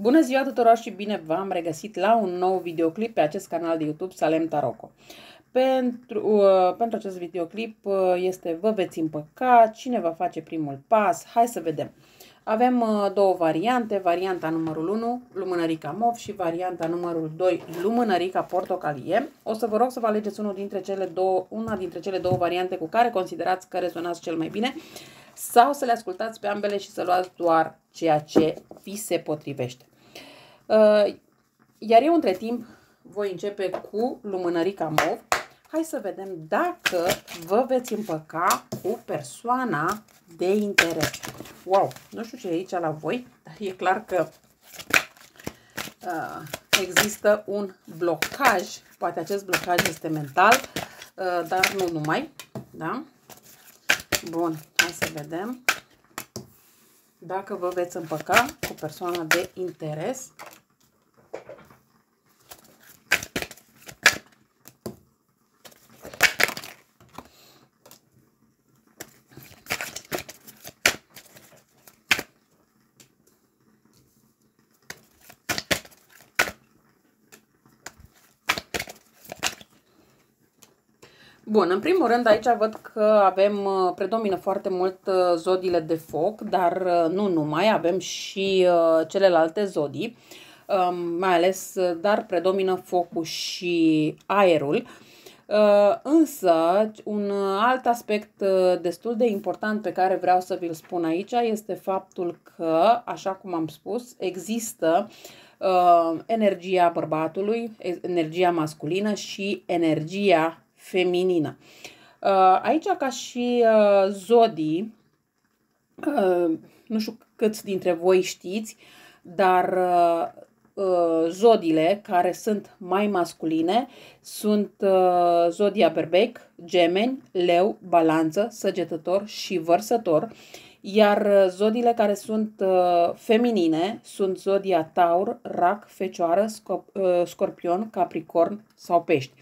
Bună ziua tuturor și bine v-am regăsit la un nou videoclip pe acest canal de YouTube Salem Taroko. Pentru, uh, pentru acest videoclip uh, este Vă veți împăca, cine va face primul pas, hai să vedem. Avem uh, două variante, varianta numărul 1, lumânărica mov și varianta numărul 2, lumânărica portocalie. O să vă rog să vă alegeți unul dintre cele două, una dintre cele două variante cu care considerați că rezonați cel mai bine sau să le ascultați pe ambele și să luați doar ceea ce vi se potrivește. Uh, iar eu între timp voi începe cu lumânărica mov. Hai să vedem dacă vă veți împăca cu persoana de interes. Wow, nu știu ce e aici la voi, dar e clar că uh, există un blocaj. Poate acest blocaj este mental, uh, dar nu numai. Da? Bun, hai să vedem dacă vă veți împăca cu persoana de interes. În primul rând, aici văd că avem, uh, predomină foarte mult uh, zodiile de foc, dar uh, nu numai, avem și celelalte zodii, um, mai ales, dar predomină focul și aerul. Însă, un alt aspect destul de important pe care vreau să vi-l spun aici este faptul că, așa cum am spus, există energia bărbatului, energia masculină și energia feminină. Uh, aici, ca și uh, zodii, uh, nu știu câți dintre voi știți, dar zodiile care sunt mai masculine sunt zodia berbec, gemeni, leu, balanță, săgetător și vărsător, iar zodiile care sunt feminine sunt zodia taur, rac, fecioară, scorpion, capricorn sau pești.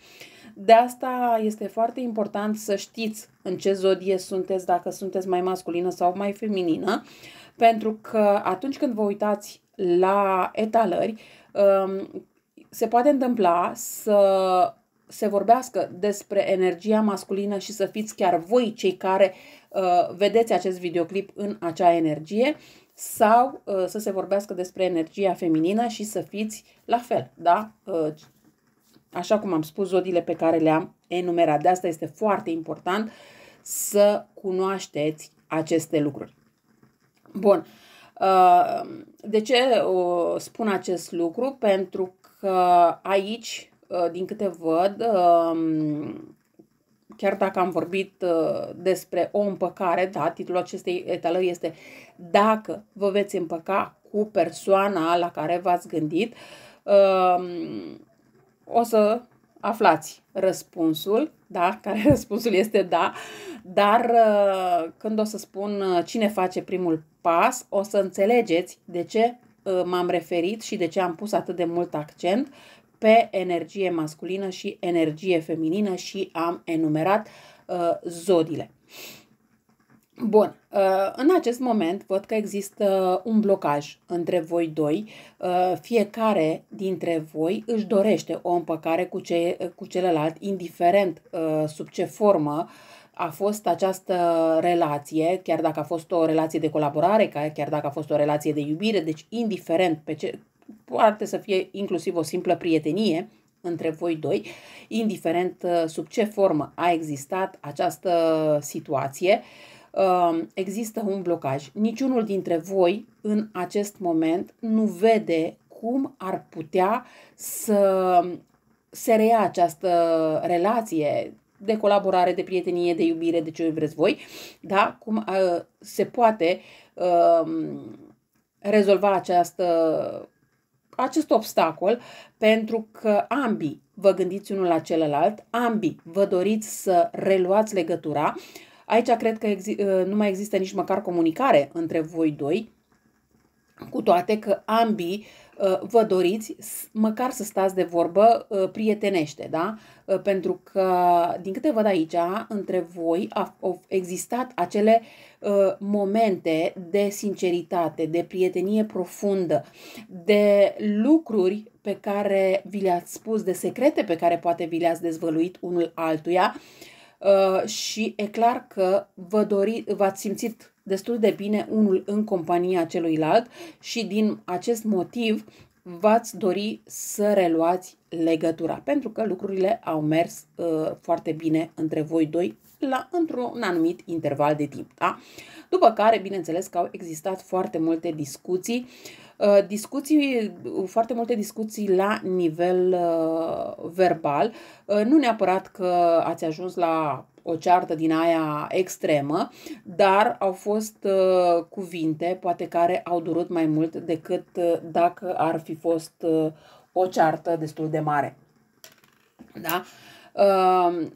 De asta este foarte important să știți în ce zodie sunteți, dacă sunteți mai masculină sau mai feminină, pentru că atunci când vă uitați la etalări, um, se poate întâmpla să se vorbească despre energia masculină și să fiți chiar voi cei care uh, vedeți acest videoclip în acea energie sau uh, să se vorbească despre energia feminină și să fiți la fel, da? Uh, așa cum am spus, zodiile pe care le-am enumerat. De asta este foarte important să cunoașteți aceste lucruri. Bun. Uh, de ce uh, spun acest lucru? Pentru că aici, uh, din câte văd, um, chiar dacă am vorbit despre o împăcare, da, titlul acestei etalări este Dacă vă veți împăca cu persoana la care v-ați gândit, um, o să aflați răspunsul, da, care răspunsul este da, dar uh, când o să spun uh, cine face primul pas, o să înțelegeți de ce uh, m-am referit și de ce am pus atât de mult accent pe energie masculină și energie feminină și am enumerat uh, zodile. Uh, Bun, uh, în acest moment văd că există un blocaj între voi doi. Uh, fiecare dintre voi își dorește o împăcare cu, ce, cu celălalt, indiferent uh, sub ce formă a fost această relație, chiar dacă a fost o relație de colaborare, chiar dacă a fost o relație de iubire, deci indiferent pe ce, poate să fie inclusiv o simplă prietenie, între voi doi, indiferent sub ce formă a existat această situație. Uh, Um, există un blocaj. Niciunul dintre voi în acest moment nu vede cum ar putea să se reia această relație de colaborare, de prietenie, de iubire, de ce vreți voi, da? cum uh, se poate uh, rezolva această, acest obstacol, pentru că ambii vă gândiți unul la celălalt, ambii vă doriți să reluați legătura, Aici cred că uh, nu mai există nici măcar comunicare între voi doi, cu toate că ambii uh, vă doriți măcar să stați de vorbă uh, prietenește, da? pentru că, din câte văd aici, între voi au existat acele momente de sinceritate, de prietenie profundă, de lucruri pe care vi le-ați spus, de secrete pe care poate vi le-ați dezvăluit unul altuia, Uh, și e clar că vă dori, v-ați simțit destul de bine unul în compania celuilalt și din acest motiv v-ați dori să reluați legătura, pentru că lucrurile au mers uh, foarte bine între voi doi la într-un anumit interval de timp. Da? După care, bineînțeles că au existat foarte multe discuții uh, Uh, discuții, uh, foarte multe discuții la nivel uh, verbal, nu neapărat că ați ajuns la o ceartă din aia extremă, dar au fost uh, cuvinte poate care au durut mai mult decât uh, dacă ar fi fost uh, o ceartă destul de mare. Da? Uh,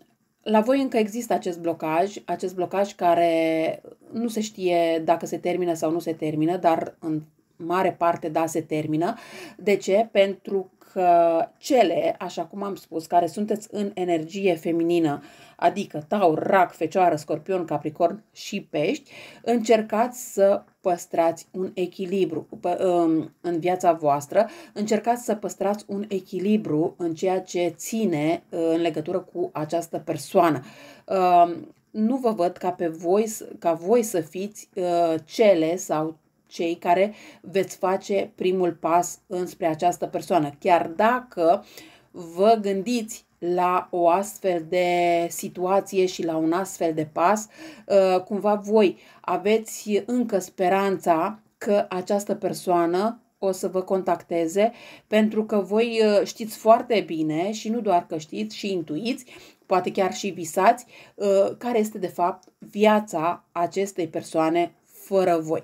la voi încă există acest blocaj, acest blocaj care nu se știe dacă se termină sau nu se termină, dar în mare parte, da, se termină. De ce? Pentru că cele, așa cum am spus, care sunteți în energie feminină, adică taur, rac, fecioară, scorpion, capricorn și pești, încercați să păstrați un echilibru um, în viața voastră, încercați să păstrați un echilibru în ceea ce ține uh, în legătură cu această persoană um, nu vă văd ca pe voi, ca voi să fiți uh, cele sau cei care veți face primul pas înspre această persoană. Chiar dacă vă gândiți la o astfel de situație și la un astfel de pas, uh, cumva voi aveți încă speranța că această persoană o să vă contacteze pentru că voi uh, știți foarte bine și nu doar că știți și intuiți, poate chiar și visați, uh, care este de fapt viața acestei persoane fără voi.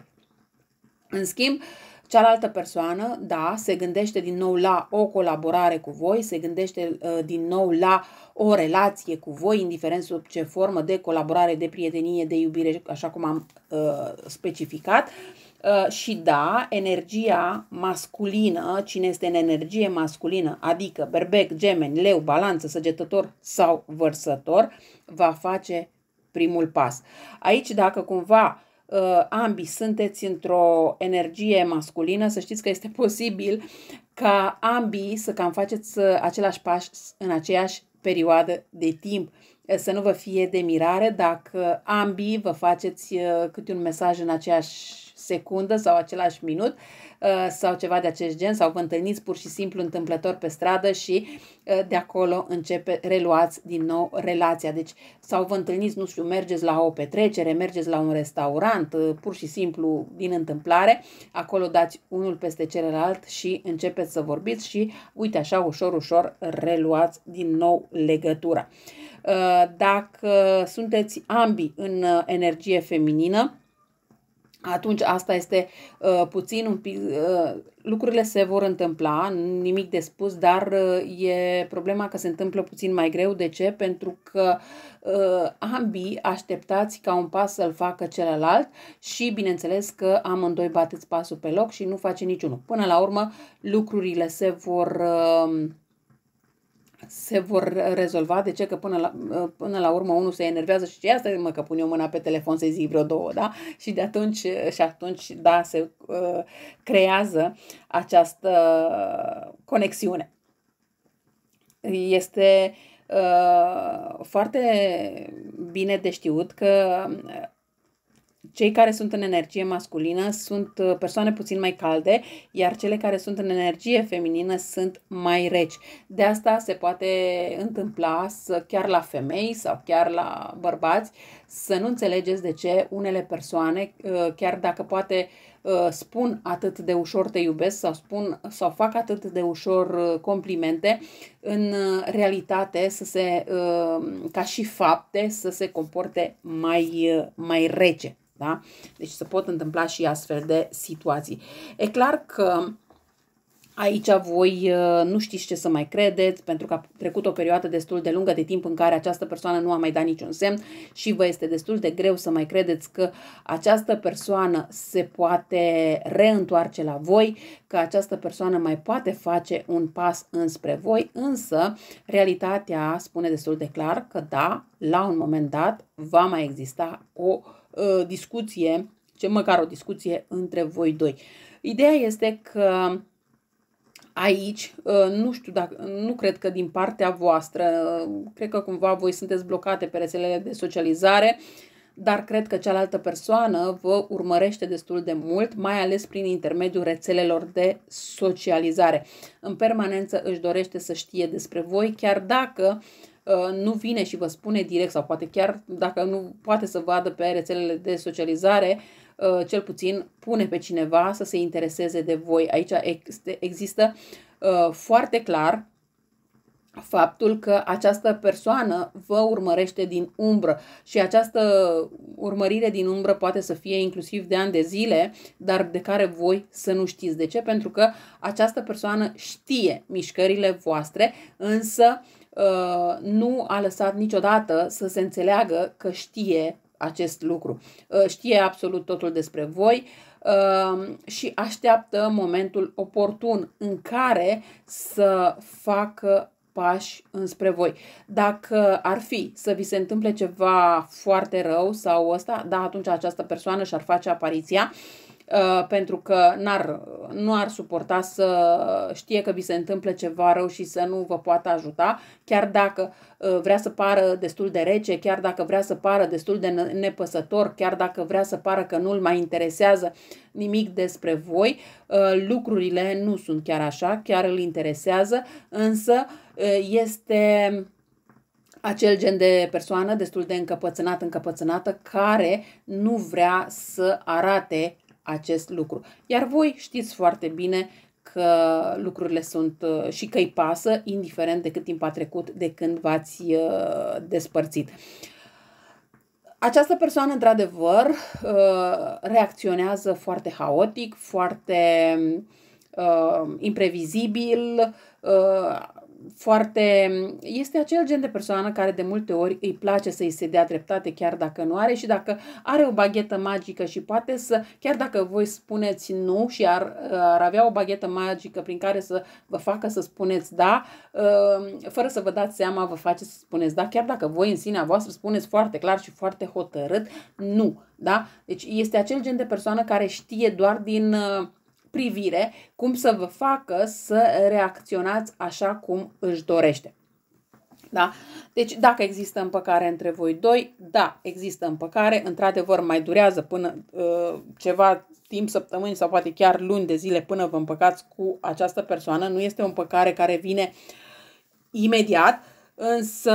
În schimb, Cealaltă persoană, da, se gândește din nou la o colaborare cu voi, se gândește uh, din nou la o relație cu voi, indiferent sub ce formă de colaborare, de prietenie, de iubire, așa cum am uh, specificat. Uh, și da, energia masculină, cine este în energie masculină, adică berbec, gemeni, leu, balanță, săgetător sau vărsător, va face primul pas. Aici, dacă cumva uh, ambii sunteți într-o energie masculină, să știți că este posibil ca ambii să cam faceți uh, același pas în aceeași perioadă de timp. Uh, să nu vă fie de mirare dacă ambii vă faceți uh, câte un mesaj în aceeași secundă sau același minut uh, sau ceva de acest gen sau vă întâlniți pur și simplu întâmplător pe stradă și uh, de acolo începe, reluați din nou relația. Deci sau vă întâlniți, nu știu, mergeți la o petrecere, mergeți la un restaurant, uh, pur și simplu din întâmplare, acolo dați unul peste celălalt și începeți să vorbiți și uite așa ușor, ușor reluați din nou legătura. Dacă sunteți ambii în energie feminină, atunci asta este uh, puțin un pic, uh, lucrurile se vor întâmpla, nimic de spus, dar uh, e problema că se întâmplă puțin mai greu. De ce? Pentru că uh, ambii așteptați ca un pas să-l facă celălalt și bineînțeles că amândoi bateți pasul pe loc și nu face niciunul. Până la urmă, lucrurile se vor... Uh, se vor rezolva. De ce? Că până la, până la urmă unul se enervează și asta mă că pun eu mâna pe telefon să-i zic vreo două, da? Și de atunci, și atunci, da, se uh, creează această conexiune. Este uh, foarte bine de știut că cei care sunt în energie masculină sunt uh, persoane puțin mai calde, iar cele care sunt în energie feminină sunt mai reci. De asta se poate întâmpla să, chiar la femei sau chiar la bărbați să nu înțelegeți de ce unele persoane, uh, chiar dacă poate uh, spun atât de ușor te iubesc sau spun sau fac atât de ușor complimente, în realitate să se ca și fapte să se comporte mai mai rece. Da? Deci se pot întâmpla și astfel de situații. E clar că Aici voi uh, nu știți ce să mai credeți, pentru că a trecut o perioadă destul de lungă de timp în care această persoană nu a mai dat niciun semn și vă este destul de greu să mai credeți că această persoană se poate reîntoarce la voi, că această persoană mai poate face un pas înspre voi, însă realitatea spune destul de clar că da, la un moment dat va mai exista o Uh, discuție, ce măcar o discuție între voi doi. Ideea este că aici, uh, nu știu dacă, nu cred că din partea voastră, uh, cred că cumva voi sunteți blocate pe rețelele de socializare, dar cred că cealaltă persoană vă urmărește destul de mult, mai ales prin intermediul rețelelor de socializare. În permanență își dorește să știe despre voi, chiar dacă uh, Uh, nu vine și vă spune direct sau poate chiar dacă nu poate să vadă pe rețelele de socializare, uh, cel puțin pune pe cineva să se intereseze de voi. Aici există uh, foarte clar faptul că această persoană vă urmărește din umbră și această urmărire din umbră poate să fie inclusiv de ani de zile, dar de care voi să nu știți. De ce? Pentru că această persoană știe mișcările voastre, însă uh, Uh, nu a lăsat niciodată să se înțeleagă că știe acest lucru. Uh, știe absolut totul despre voi uh, și așteaptă momentul oportun în care să facă pași înspre voi. Dacă ar fi să vi se întâmple ceva foarte rău sau ăsta, da, atunci această persoană și-ar face apariția uh, Uh, pentru că n-ar, nu ar suporta să știe că vi se întâmplă ceva rău și să nu vă poată ajuta, chiar dacă uh, vrea să pară destul de rece, chiar dacă vrea să pară destul de nepăsător, chiar dacă vrea să pară că nu-l mai interesează nimic despre voi, uh, lucrurile nu sunt chiar așa, chiar îl interesează, însă este acel gen de persoană destul de încăpățânat, încăpățânată, care nu vrea să arate acest lucru. Iar voi știți foarte bine că lucrurile sunt uh, și că îi pasă, indiferent de cât timp a trecut de când v-ați uh, despărțit. Această persoană, într-adevăr, uh, reacționează foarte haotic, foarte imprevizibil, foarte... Este acel gen de persoană care de multe ori îi place să-i se dea dreptate chiar dacă nu are și dacă are o baghetă magică și poate să, chiar dacă voi spuneți nu și ar, ar avea o baghetă magică prin care să vă facă să spuneți da, uh, fără să vă dați seama, vă face să spuneți da, chiar dacă voi în sinea voastră spuneți foarte clar și foarte hotărât nu, da? Deci este acel gen de persoană care știe doar din uh, privire cum să vă facă să reacționați așa cum își dorește. Da? Deci dacă există împăcare între voi doi, da, există împăcare, într-adevăr mai durează până uh, ceva timp, săptămâni sau poate chiar luni de zile până vă împăcați cu această persoană, nu este o împăcare care vine imediat, Însă,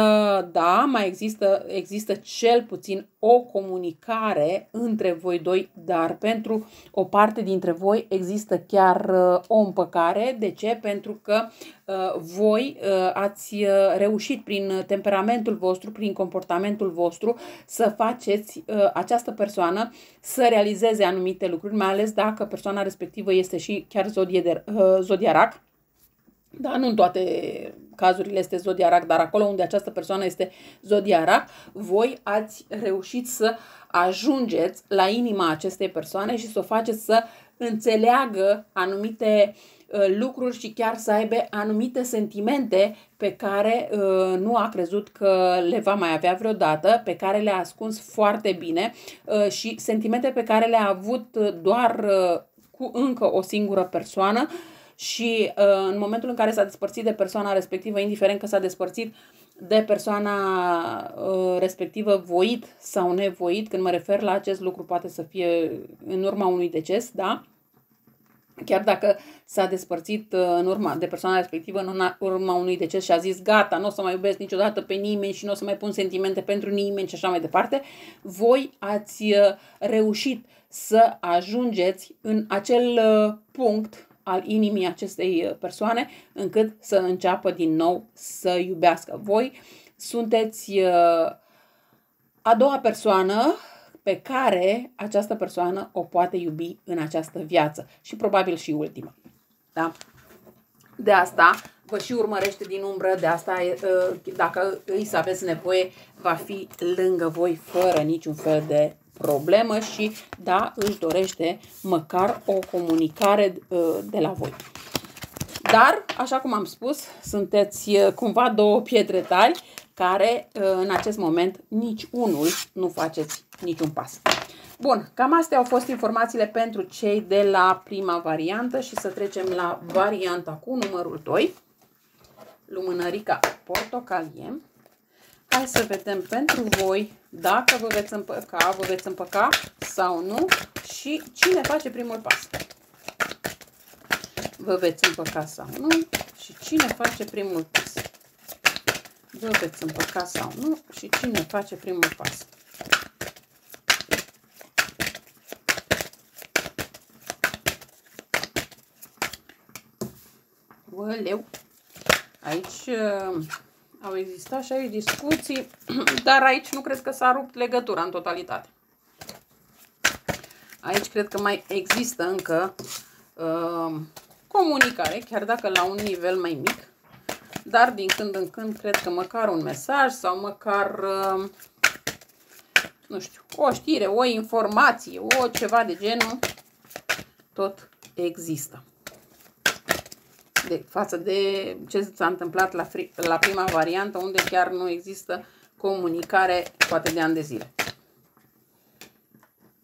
da, mai există, există cel puțin o comunicare între voi doi, dar pentru o parte dintre voi există chiar uh, o împăcare. De ce? Pentru că uh, voi uh, ați reușit prin temperamentul vostru, prin comportamentul vostru să faceți această persoană să realizeze anumite lucruri, mai ales dacă persoana respectivă este și chiar zodie de, zodiarac da, nu în toate cazurile este zodia rac, dar acolo unde această persoană este zodia rac, voi ați reușit să ajungeți la inima acestei persoane și să o faceți să înțeleagă anumite uh, lucruri și chiar să aibă anumite sentimente pe care uh, nu a crezut că le va mai avea vreodată, pe care le-a ascuns foarte bine uh, și sentimente pe care le-a avut doar cu încă o singură persoană și uh, în momentul în care s-a despărțit de persoana respectivă, indiferent că s-a despărțit de persoana uh, respectivă voit sau nevoit, când mă refer la acest lucru, poate să fie în urma unui deces, da? Chiar dacă s-a despărțit uh, în urma de persoana respectivă în urma unui deces și a zis gata, nu o să mai iubesc niciodată pe nimeni și nu o să mai pun sentimente pentru nimeni și așa mai departe, voi ați reușit să ajungeți în acel punct al inimii acestei uh, persoane, încât să înceapă din nou să iubească. Voi sunteți uh, a doua persoană pe care această persoană o poate iubi în această viață și probabil și ultima. Da? De asta vă și urmărește din umbră, de asta, ă, dacă îi să aveți nevoie, va fi lângă voi fără niciun fel de problemă și, da, își dorește măcar o comunicare ă, de la voi. Dar, așa cum am spus, sunteți ă, cumva două pietre tari care în acest moment nici unul nu faceți niciun pas. Bun, cam astea au fost informațiile pentru cei de la prima variantă și să trecem la varianta cu numărul 2 lumânărica portocalie. Hai să vedem pentru voi dacă vă veți împăca, vă veți împăca sau nu și cine face primul pas. Vă veți împăca sau nu și cine face primul pas. Vă veți împăca sau nu și cine face primul pas. Vă leu! Aici uh, au existat și aici discuții, dar aici nu cred că s-a rupt legătura în totalitate. Aici cred că mai există încă uh, comunicare, chiar dacă la un nivel mai mic, dar din când în când cred că măcar un mesaj sau măcar, uh, nu știu, o știre, o informație, o ceva de genul, tot există de, față de ce s-a întâmplat la, fri, la prima variantă, unde chiar nu există comunicare poate de ani de zile.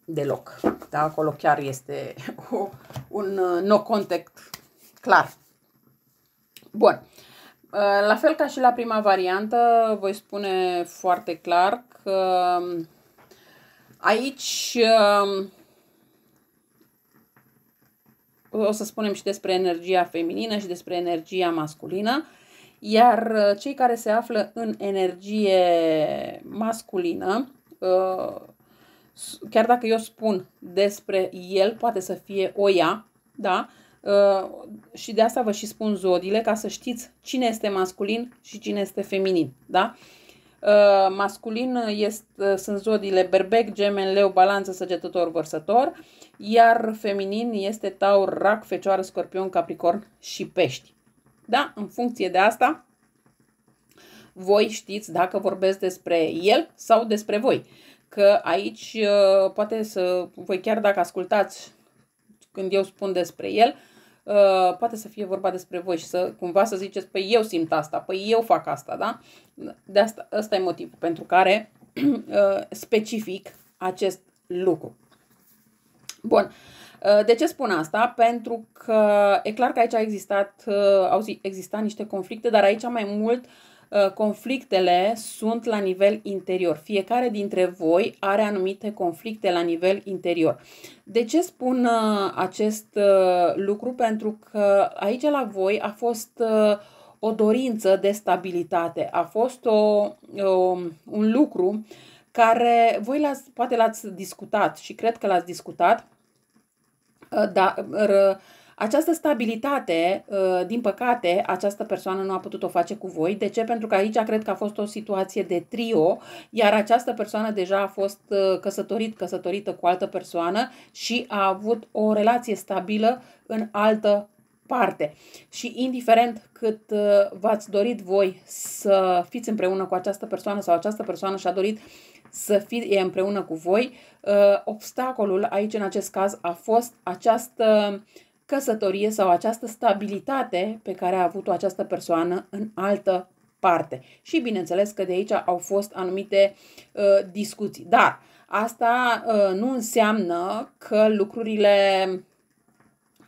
Deloc. Da? Acolo chiar este o, un uh, no contact clar. Bun. Uh, la fel ca și la prima variantă, voi spune foarte clar că um, aici um, o să spunem și despre energia feminină și despre energia masculină, iar uh, cei care se află în energie masculină, uh, chiar dacă eu spun despre el, poate să fie o ea, da? Uh, și de asta vă și spun zodiile, ca să știți cine este masculin și cine este feminin, da? Masculin este, sunt zodiile berbec, gemen, leu, balanță, săgetător, vărsător iar feminin este taur, rac, fecioară, scorpion, capricorn și pești. Da? În funcție de asta, voi știți dacă vorbesc despre el sau despre voi. Că aici uh, poate să, voi chiar dacă ascultați când eu spun despre el, uh, poate să fie vorba despre voi și să cumva să ziceți, păi eu simt asta, păi eu fac asta, da? De asta, asta e motivul pentru care uh, specific acest lucru. Bun. Uh, de ce spun asta? Pentru că e clar că aici a existat, uh, au existat niște conflicte, dar aici mai mult uh, conflictele sunt la nivel interior. Fiecare dintre voi are anumite conflicte la nivel interior. De ce spun acest lucru? Pentru că aici la voi a fost o dorință de stabilitate, a fost o, o, un lucru care voi l poate l-ați discutat și cred că l-ați discutat Uh, Dar această stabilitate, uh, din păcate, această persoană nu a putut o face cu voi. De ce? Pentru că aici cred că a fost o situație de trio, iar această persoană deja a fost uh, căsătorit, căsătorită cu altă persoană și a avut o relație stabilă în altă parte. Și indiferent cât v-ați dorit voi să fiți împreună cu această persoană sau această persoană și-a dorit să fie împreună cu voi. Uh, obstacolul aici, în acest caz, a fost această căsătorie sau această stabilitate pe care a avut-o această persoană în altă parte. Și bineînțeles că de aici au fost anumite uh, discuții. Dar asta uh, nu înseamnă că lucrurile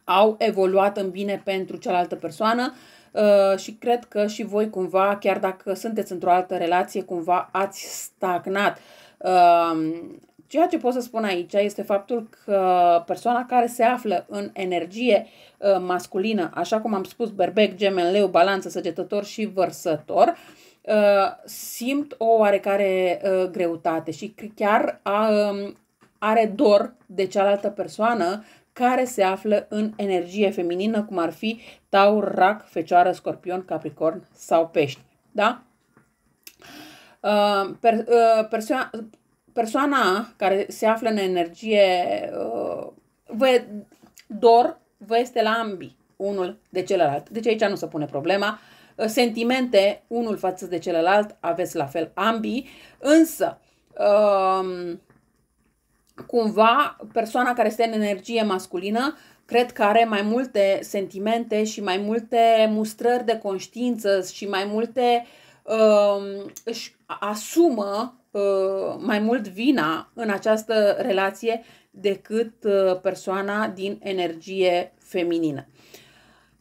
au evoluat în bine pentru cealaltă persoană uh, și cred că și voi cumva, chiar dacă sunteți într-o altă relație, cumva ați stagnat. Uh, ceea ce pot să spun aici este faptul că persoana care se află în energie uh, masculină, așa cum am spus, berbec, gemen, leu, balanță, săgetător și vărsător, simt o oarecare greutate și chiar are dor de cealaltă persoană care se află în energie feminină, cum ar fi taur, rac, fecioară, scorpion, capricorn sau pești. Da? Uh, per, uh, persoana, persoana care se află în energie uh, vă, dor, vă este la ambii, unul de celălalt. Deci aici nu se pune problema. Uh, sentimente, unul față de celălalt, aveți la fel ambii, însă um, cumva persoana care este în energie masculină cred că are mai multe sentimente și mai multe mustrări de conștiință și mai multe uh, își asumă uh, mai mult vina în această relație decât uh, persoana din energie feminină.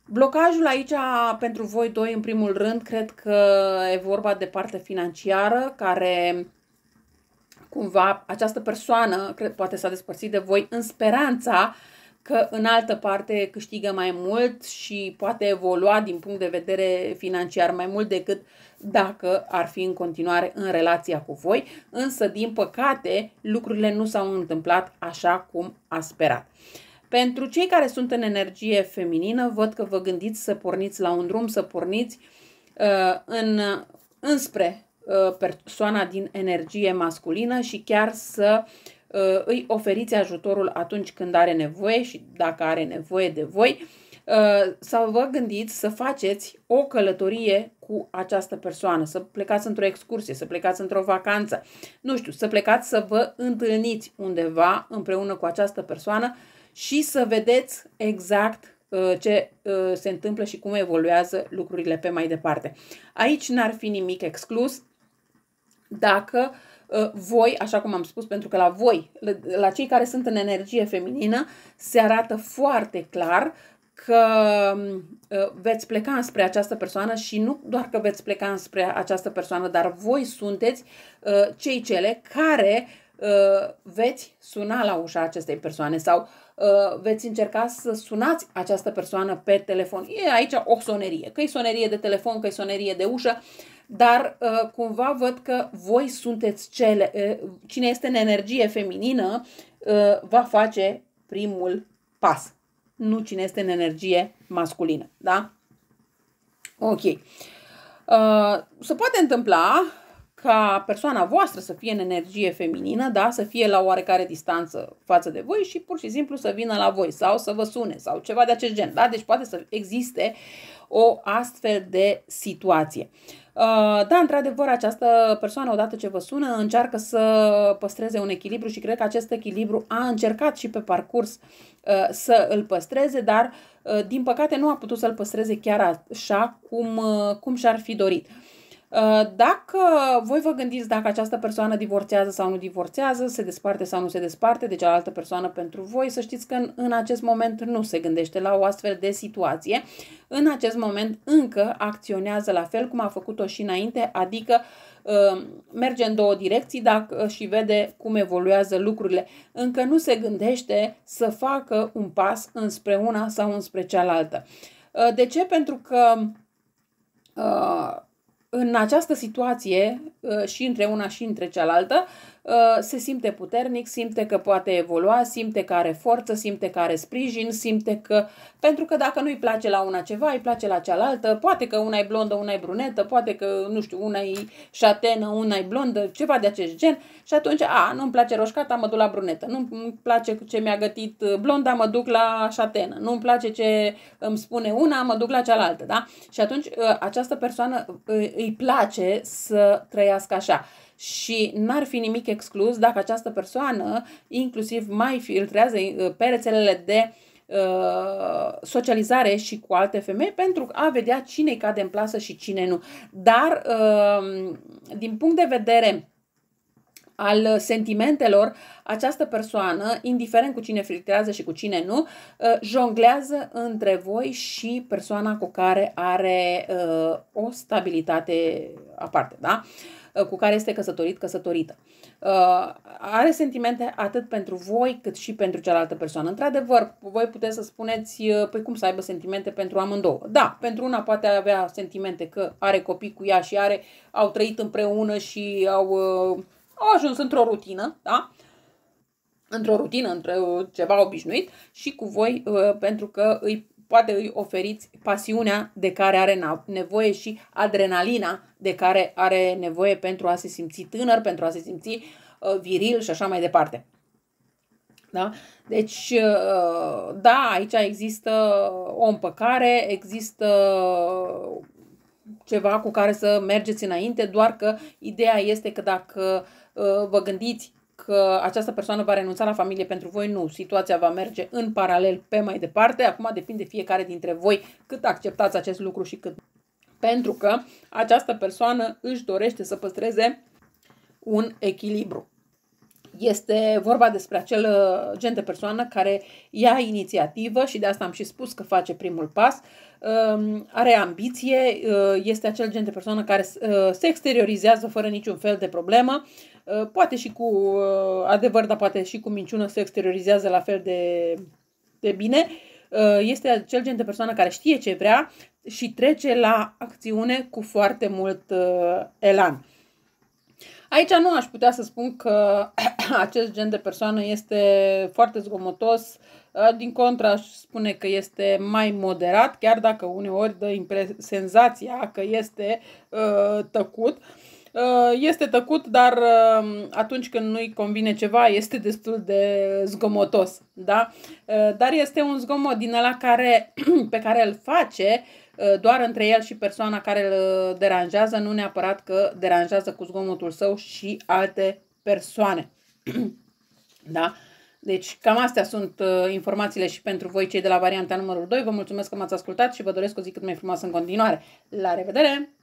Blocajul aici pentru voi doi, în primul rând, cred că e vorba de parte financiară care cumva această persoană cred, poate s-a despărțit de voi în speranța că în altă parte câștigă mai mult și poate evolua din punct de vedere financiar mai mult decât dacă ar fi în continuare în relația cu voi, însă din păcate lucrurile nu s-au întâmplat așa cum a sperat. Pentru cei care sunt în energie feminină, văd că vă gândiți să porniți la un drum, să porniți uh, în, înspre Uh, persoana din energie masculină și chiar să uh, îi oferiți ajutorul atunci când are nevoie și dacă are nevoie de voi uh, sau vă gândiți să faceți o călătorie cu această persoană, să plecați într-o excursie, să plecați într-o vacanță, nu știu, să plecați să vă întâlniți undeva împreună cu această persoană și să vedeți exact ce se întâmplă și cum evoluează lucrurile pe mai departe. Aici n-ar fi nimic exclus, dacă uh, voi, așa cum am spus, pentru că la voi, la cei care sunt în energie feminină, se arată foarte clar că um, uh, veți pleca spre această persoană și nu doar că veți pleca spre această persoană, dar voi sunteți uh, cei cele care veți suna la ușa acestei persoane sau veți încerca să sunați această persoană pe telefon. E aici o sonerie, că e sonerie de telefon, că e sonerie de ușă, dar uh, cumva văd că voi sunteți cele, uh, cine este în energie feminină uh, va face primul pas, nu cine este în energie masculină, da? Ok. Se poate întâmpla ca persoana voastră să fie în energie feminină, da, să fie la oarecare distanță față de voi și pur și simplu să vină la voi sau să vă sune sau ceva de acest gen, da? Deci poate să existe o astfel de situație. Uh, Uh, da, într-adevăr, această persoană, odată ce vă sună, încearcă să păstreze un echilibru și cred că acest echilibru a încercat și pe parcurs uh, să îl păstreze, dar uh, din păcate nu a putut să-l păstreze chiar așa cum, cum și-ar fi dorit. Uh, dacă voi vă gândiți dacă această persoană divorțează sau nu divorțează, se desparte sau nu se desparte de cealaltă persoană pentru voi, să știți că în, în acest moment nu se gândește la o astfel de situație. În acest moment încă acționează la fel cum a făcut-o și înainte, adică uh, merge în două direcții dacă uh, și vede cum evoluează lucrurile. Încă nu se gândește să facă un pas înspre una sau înspre cealaltă. De ce? Pentru că în această situație, uh, și între una și între cealaltă, Uh, se simte puternic, simte că poate evolua, simte că are forță, simte că are sprijin, simte că... Pentru că dacă nu-i place la una ceva, îi place la cealaltă, poate că una e blondă, una e brunetă, poate că, nu știu, una e șatenă, una e blondă, ceva de acest gen și atunci, a, nu-mi place roșcata, mă duc la brunetă, nu-mi place ce mi-a gătit uh, blonda, mă duc la șatenă, nu-mi place ce îmi spune una, mă duc la cealaltă, da? Și atunci uh, această persoană îi place să trăiască așa și n-ar fi nimic exclus dacă această persoană inclusiv mai filtrează uh, rețelele de uh, socializare și cu alte femei pentru a vedea cine cade în plasă și cine nu. Dar uh, din punct de vedere al uh, sentimentelor, această persoană, indiferent cu cine filtrează și cu cine nu, uh, jonglează între voi și persoana cu care are uh, o stabilitate aparte, da? cu care este căsătorit, căsătorită. Are sentimente atât pentru voi cât și pentru cealaltă persoană. Într-adevăr, voi puteți să spuneți, păi cum să aibă sentimente pentru amândouă? Da, pentru una poate avea sentimente că are copii cu ea și are, au trăit împreună și au au ajuns într-o rutină, da? într-o rutină, într ceva obișnuit și cu voi uh, pentru că îi poate îi oferiți pasiunea de care are nevoie și adrenalina de care are nevoie pentru a se simți tânăr, pentru a se simți uh, viril și așa mai departe. Da? Deci, uh, da, aici există o împăcare, există ceva cu care să mergeți înainte, doar că ideea este că dacă uh, Uh, vă gândiți că această persoană va renunța la familie pentru voi, nu. Situația va merge în paralel pe mai departe. Acum depinde fiecare dintre voi cât acceptați acest lucru și cât. Pentru că această persoană își dorește să păstreze un echilibru. Este vorba despre acel uh, gen de persoană care ia inițiativă și de asta am și spus că face primul pas, um, are ambiție, uh, este acel gen de persoană care uh, se exteriorizează fără niciun fel de problemă, poate și cu adevăr, dar poate și cu minciună se exteriorizează la fel de, de bine. Este acel gen de persoană care știe ce vrea și trece la acțiune cu foarte mult elan. Aici nu aș putea să spun că acest gen de persoană este foarte zgomotos, din contra aș spune că este mai moderat, chiar dacă uneori dă senzația că este uh, tăcut. este tăcut, dar atunci când nu-i convine ceva, este destul de zgomotos. Da? dar este un zgomot din ăla care, pe care îl face uh, Uh, doar între el și persoana care îl uh, deranjează, nu neapărat că deranjează cu zgomotul său și alte persoane. da? Deci cam astea sunt uh, informațiile și pentru voi cei de la varianta numărul 2. Vă mulțumesc că m-ați ascultat și vă doresc o zi cât mai frumoasă în continuare. La revedere!